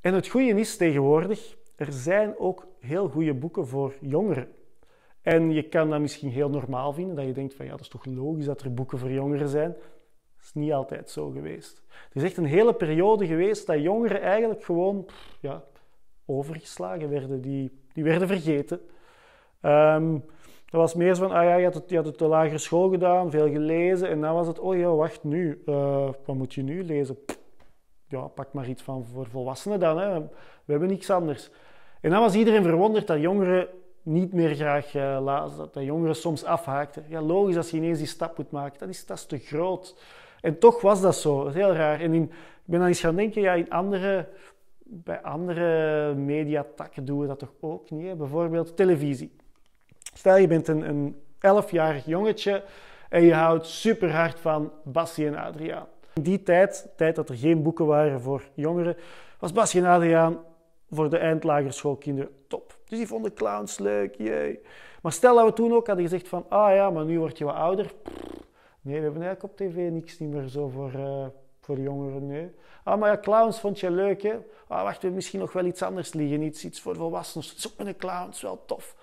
En het goede is tegenwoordig, er zijn ook heel goede boeken voor jongeren. En je kan dat misschien heel normaal vinden, dat je denkt van ja, dat is toch logisch dat er boeken voor jongeren zijn. Dat is niet altijd zo geweest. Er is echt een hele periode geweest dat jongeren eigenlijk gewoon ja, overgeslagen werden. Die, die werden vergeten. Um, dat was meer zo van, ah ja, je had, het, je had het de lagere school gedaan, veel gelezen. En dan was het, oh ja, wacht nu, eh, wat moet je nu lezen? Pff, ja, pak maar iets van voor volwassenen dan. Hè. We hebben niks anders. En dan was iedereen verwonderd dat jongeren niet meer graag eh, lazen, dat jongeren soms afhaakten. Ja, logisch als je ineens die stap moet maken. Dat is, dat is te groot. En toch was dat zo. Dat is heel raar. En in, ik ben dan eens gaan denken, ja, in andere, bij andere mediatakken doen we dat toch ook niet? Bijvoorbeeld televisie. Stel, je bent een, een 11-jarig jongetje en je houdt super hard van Bassie en Adriaan in die tijd, tijd dat er geen boeken waren voor jongeren, was Basje Adriaan voor de eindlagerschoolkinderen top. Dus die vonden clowns leuk, jee. Maar stel dat we toen ook hadden gezegd van, ah ja, maar nu word je wat ouder. Nee, we hebben eigenlijk op tv niks niet meer zo voor, eh, voor jongeren, nee. Ah, maar ja, clowns vond je leuk, hè? Ah, wacht, we misschien nog wel iets anders liggen. Iets, iets voor volwassenen. Zoek met een clowns, wel tof.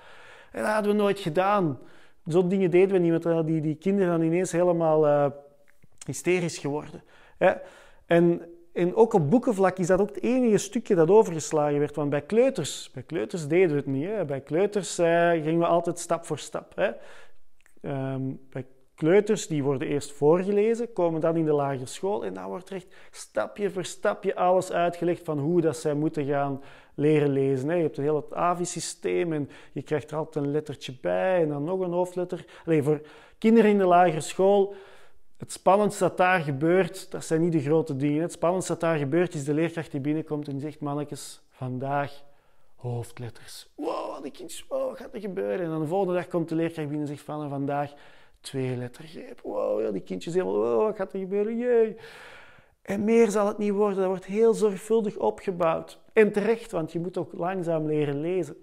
En dat hadden we nooit gedaan. Zo'n dingen deden we niet, want die, die kinderen dan ineens helemaal... Eh, hysterisch geworden. En, en ook op boekenvlak is dat ook het enige stukje dat overgeslagen werd. Want bij kleuters, bij kleuters deden we het niet. Hè. Bij kleuters eh, gingen we altijd stap voor stap. Hè. Ehm, bij kleuters die worden eerst voorgelezen, komen dan in de lagere school en dan wordt echt stapje voor stapje alles uitgelegd van hoe dat zij moeten gaan leren lezen. Hè. Je hebt een heel AVI-systeem en je krijgt er altijd een lettertje bij en dan nog een hoofdletter. alleen voor kinderen in de lagere school het spannendste dat daar gebeurt, dat zijn niet de grote dingen. Het spannendste dat daar gebeurt is de leerkracht die binnenkomt en zegt: Mannetjes, vandaag hoofdletters. Wow, wat kindjes, wat gaat er gebeuren? En dan de volgende dag komt de leerkracht binnen en zegt: Van vandaag twee lettergreep. Wow, die kindjes helemaal, wat gaat er gebeuren? Jee. En meer zal het niet worden. Dat wordt heel zorgvuldig opgebouwd. En terecht, want je moet ook langzaam leren lezen.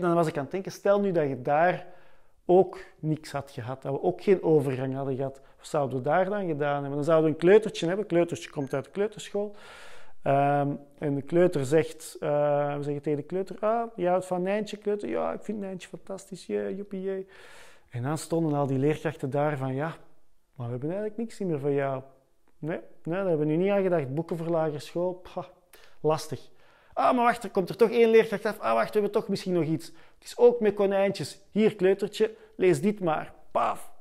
dan was ik aan het denken, stel nu dat je daar ook niks had gehad, dat we ook geen overgang hadden gehad, wat zouden we daar dan gedaan hebben? Dan zouden we een kleutertje hebben. Kleutertje komt uit de kleuterschool. Ehm, en de kleuter zegt, eh, we zeggen tegen de kleuter, ah, je houdt van Nijntje, kleuter? Ja, ik vind Nijntje fantastisch, jee, joepie, jee. En dan stonden al die leerkrachten daar van, ja, maar we hebben eigenlijk niks meer van jou. Nee, nee daar hebben we nu niet aan gedacht. Boeken voor school, lastig. Ah, maar wacht, er komt er toch één leerkracht af. Ah, wacht, we hebben toch misschien nog iets. Het is ook met konijntjes. Hier, kleutertje, lees dit maar. Paf,